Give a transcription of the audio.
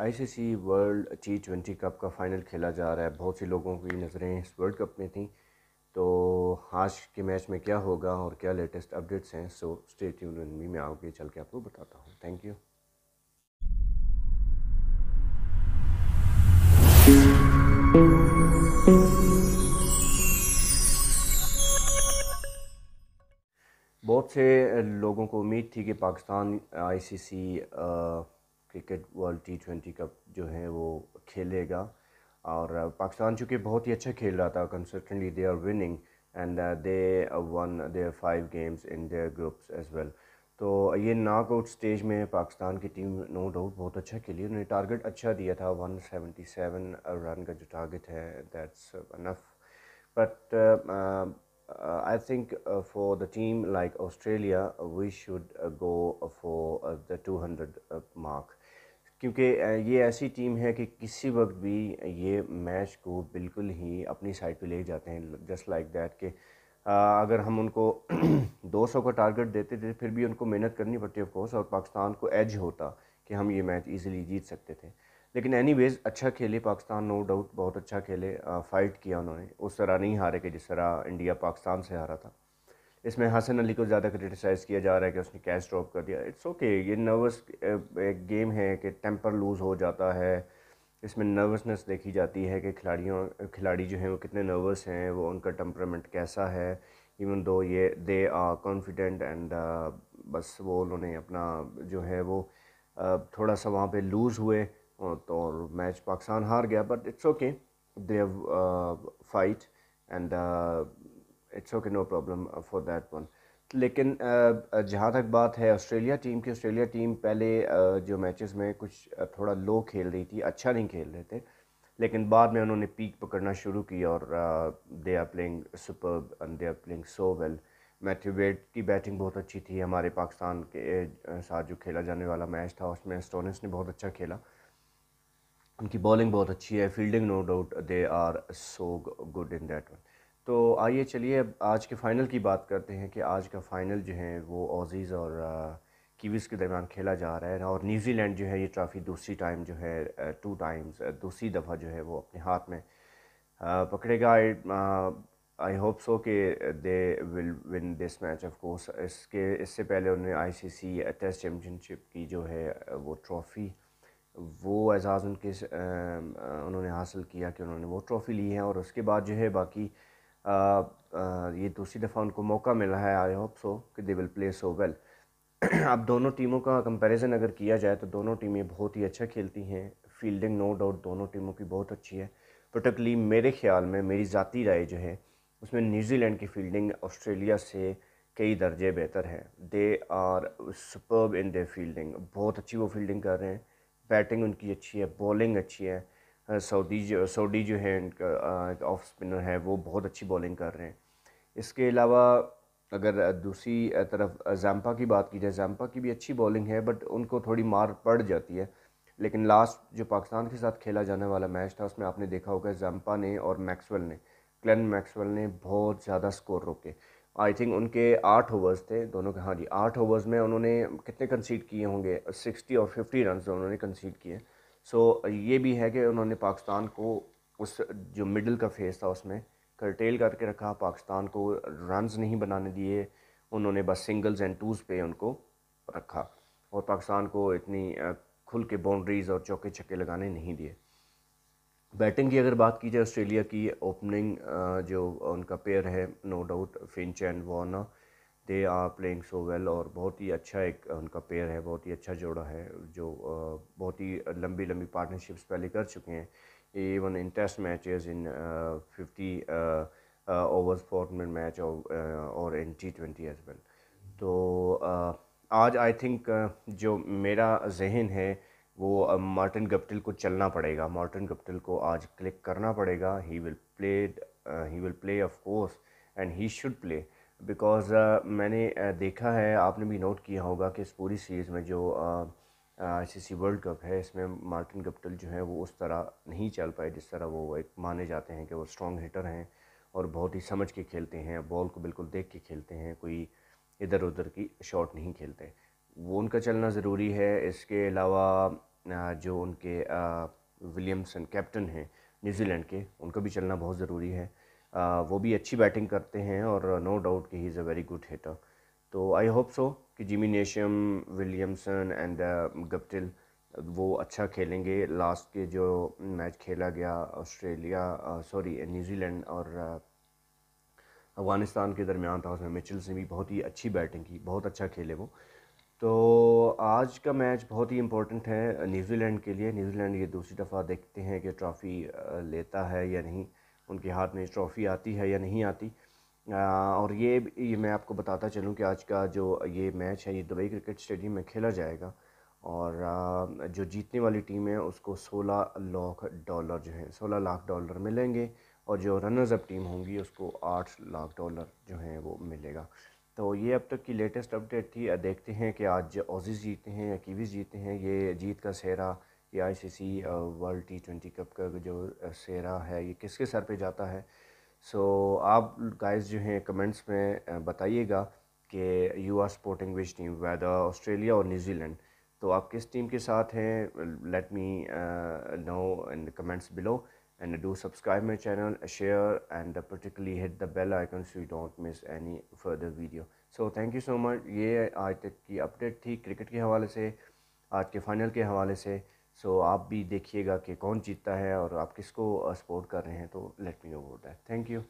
ICC world T twenty cup का final खेला जा रहा है बहुत से लोगों की नज़रें इस वर्ल्ड कप में थी तो आज के मैच में क्या होगा और क्या लेटेस्ट अपडेट्स हैं सो स्टेट यूनियन भी मैं आगे चल के आपको बताता हूँ थैंक यू बहुत से लोगों को उम्मीद थी कि Pakistan ICC cricket world T twenty cup जो है वो खेलेगा और पाकिस्तान चूँकि बहुत ही अच्छा खेल रहा था consistently they are winning and they won their five games in their groups as well तो ये नाक आउट स्टेज में पाकिस्तान की टीम नो डाउट बहुत अच्छा खेली उन्होंने टारगेट अच्छा दिया था 177 रन का जो टारगेट है that's enough but I think for the team like Australia we should go for the 200 mark क्योंकि ये ऐसी टीम है कि किसी वक्त भी ये मैच को बिल्कुल ही अपनी साइड पे ले जाते हैं जस्ट लाइक दैट कि अगर हम उनको 200 का टारगेट देते थे फिर भी उनको मेहनत करनी पड़ती ऑफ कोर्स और पाकिस्तान को एज होता कि हम ये मैच इजीली जीत सकते थे लेकिन एनीवेज अच्छा खेले पाकिस्तान नो डाउट बहुत अच्छा खेले फाइट किया उन्होंने उस तरह नहीं हारे कि जिस तरह इंडिया पाकिस्तान से हारा था इसमें हसन अली को ज़्यादा क्रिटिसाइज़ किया जा रहा है कि उसने कैच ड्रॉप कर दिया इट्स ओके okay, ये नर्वस एक गेम है कि टेम्पर लूज़ हो जाता है इसमें नर्वसनेस देखी जाती है कि खिलाड़ियों खिलाड़ी जो हैं वो कितने नर्वस हैं वो उनका टेम्परमेंट कैसा है इवन दो ये दे आर कॉन्फिडेंट एंड बस वो उन्होंने अपना जो है वो थोड़ा सा वहाँ पे लूज़ हुए तो और मैच पाकिस्तान हार गया but it's okay they fight and it's okay no problem for that one लेकिन uh, uh, जहाँ तक बात है ऑस्ट्रेलिया टीम की ऑस्ट्रेलिया टीम पहले uh, जो मैचेस में कुछ थोड़ा लो खेल रही थी अच्छा नहीं खेल रहे थे लेकिन बाद में उन्होंने पीक पकड़ना शुरू किया और they are playing super and they are playing so well Matthew Wade की बैटिंग बहुत अच्छी थी हमारे पाकिस्तान के साथ जो खेला जाने वाला मैच था उसमें स्टोनस ने बहुत अच्छा खेला उनकी बॉलिंग बहुत अच्छी है fielding no doubt they are so good in that one तो आइए चलिए अब आज के फ़ाइनल की बात करते हैं कि आज का फ़ाइनल जो है वो ऑजीज़ और कीवीज़ के दरमियान खेला जा रहा है और न्यूजीलैंड जो है ये ट्रॉफ़ी दूसरी टाइम जो है टू टाइम्स दूसरी दफ़ा जो है वो अपने हाथ में पकड़ेगा आई होप सो कि they will win this match of course इसके इससे पहले उन्होंने आईसीसी टेस्ट चैम्पियनशिप की जो है वो ट्रॉफ़ी वो एजाज़ उनके उन्होंने हासिल किया कि उन्होंने वो ट्रॉफ़ी ली है और उसके बाद जो है बाकी ये दूसरी दफ़ा उनको मौका मिला है आई होप सो कि they will play so well अब दोनों टीमों का कंपैरिजन अगर किया जाए तो दोनों टीमें बहुत ही अच्छा खेलती हैं फील्डिंग नो डाउट दोनों टीमों की बहुत अच्छी है पर्टिकुलरली मेरे ख्याल में मेरी ज़ाती राय जो है उसमें न्यूजीलैंड की फील्डिंग ऑस्ट्रेलिया से कई दर्जे बेहतर है they are superb in the fielding बहुत अच्छी वो फील्डिंग कर रहे हैं बैटिंग उनकी अच्छी है बॉलिंग अच्छी है सऊदी जो सऊदी जो है उनका ऑफ स्पिनर है वो बहुत अच्छी बॉलिंग कर रहे हैं इसके अलावा अगर दूसरी तरफ जैम्पा की बात की जाए जैम्पा की भी अच्छी बॉलिंग है बट उनको थोड़ी मार पड़ जाती है लेकिन लास्ट जो पाकिस्तान के साथ खेला जाने वाला मैच था उसमें आपने देखा होगा जैम्पा ने और मैक्सवेल ने क्लन मैक्सवेल ने बहुत ज़्यादा स्कोर रोके आई थिंक उनके आठ ओवर्स थे दोनों के हाँ जी आठ ओवर्स में उन्होंने कितने कंसीड किए होंगे सिक्सटी और फिफ्टी रन उन्होंने कंसीड किए सो ये भी है कि उन्होंने पाकिस्तान को उस जो मिडल का फेस था उसमें करटेल करके रखा पाकिस्तान को रन नहीं बनाने दिए उन्होंने बस सिंगल्स एंड टूज़ पे उनको रखा और पाकिस्तान को इतनी खुल के बाउंड्रीज़ और चौके छक्के लगाने नहीं दिए बैटिंग की अगर बात की जाए ऑस्ट्रेलिया की ओपनिंग जो उनका पेयर है no doubt Finch and Warner they are playing so well और बहुत ही अच्छा एक उनका पेयर है बहुत ही अच्छा जोड़ा है जो बहुत ही लंबी लंबी पार्टनरशिप्स पहले कर चुके हैं even in test matches in fifty overs format match और in T twenty as well तो uh, आज आई थिंक uh, जो मेरा जहन है वो मार्टिन गप्टिल को चलना पड़ेगा मार्टिन गप्टिल को आज क्लिक करना पड़ेगा he will play he will play of course and he should play because uh, मैंने uh, देखा है आपने भी नोट किया होगा कि इस पूरी सीरीज़ में जो आई सी वर्ल्ड कप है इसमें मार्टिन गप्टल जो है वो उस तरह नहीं चल पाए जिस तरह वो एक माने जाते हैं कि वो स्ट्रॉन्ग हिटर हैं और बहुत ही समझ के खेलते हैं बॉल को बिल्कुल देख के खेलते हैं कोई इधर उधर की शॉट नहीं खेलते वो उनका चलना ज़रूरी है इसके अलावा uh, जो उनके विलियमसन कैप्टन हैं न्यूजीलैंड के उनका भी चलना बहुत ज़रूरी है वो भी अच्छी बैटिंग करते हैं और नो डाउट कि he is a very good hitter तो आई होप सो कि Jimmy Neesham Williamson and uh, Guptill वो अच्छा खेलेंगे लास्ट के जो मैच खेला गया ऑस्ट्रेलिया सॉरी न्यूजीलैंड और अफ़गानिस्तान के दरमियान था उसमें मिचल्स ने भी बहुत ही अच्छी बैटिंग की बहुत अच्छा खेले वो तो आज का मैच बहुत ही इम्पोर्टेंट है न्यूजीलैंड के लिए न्यूजीलैंड ये दूसरी दफ़ा देखते हैं कि ट्रॉफ़ी लेता है या नहीं उनके हाथ में ट्रॉफ़ी आती है या नहीं आती आ, और ये ये मैं आपको बताता चलूँ कि आज का जो ये मैच है ये दुबई क्रिकेट स्टेडियम में खेला जाएगा और आ, जो जीतने वाली टीम है उसको 16 लाख डॉलर जो है 16 लाख डॉलर मिलेंगे और जो रनर्स अप टीम होंगी उसको 8 लाख डॉलर जो है वो मिलेगा तो ये अब तक की लेटेस्ट अपडेट थी देखते हैं कि आज ऑजिज़ जीते हैं या कीवीज़ जीते हैं ये जीत का सेहरा ये ICC world T twenty cup का जो uh, सेरा है ये किसके सर पे जाता है सो आप गाइस जो हैं कमेंट्स में uh, बताइएगा कि you are sporting which team whether Australia और न्यूजीलैंड तो आप किस टीम के साथ हैं let me know in the comments below and do subscribe my channel share and particularly hit the bell icon so you don't miss any further video so thank you so much ये आज तक की update थी cricket के हवाले से आज के फाइनल के हवाले से सो आप भी देखिएगा कि कौन जीतता है और आप किसको सपोर्ट कर रहे हैं तो लेट मी नो वो दैट थैंक यू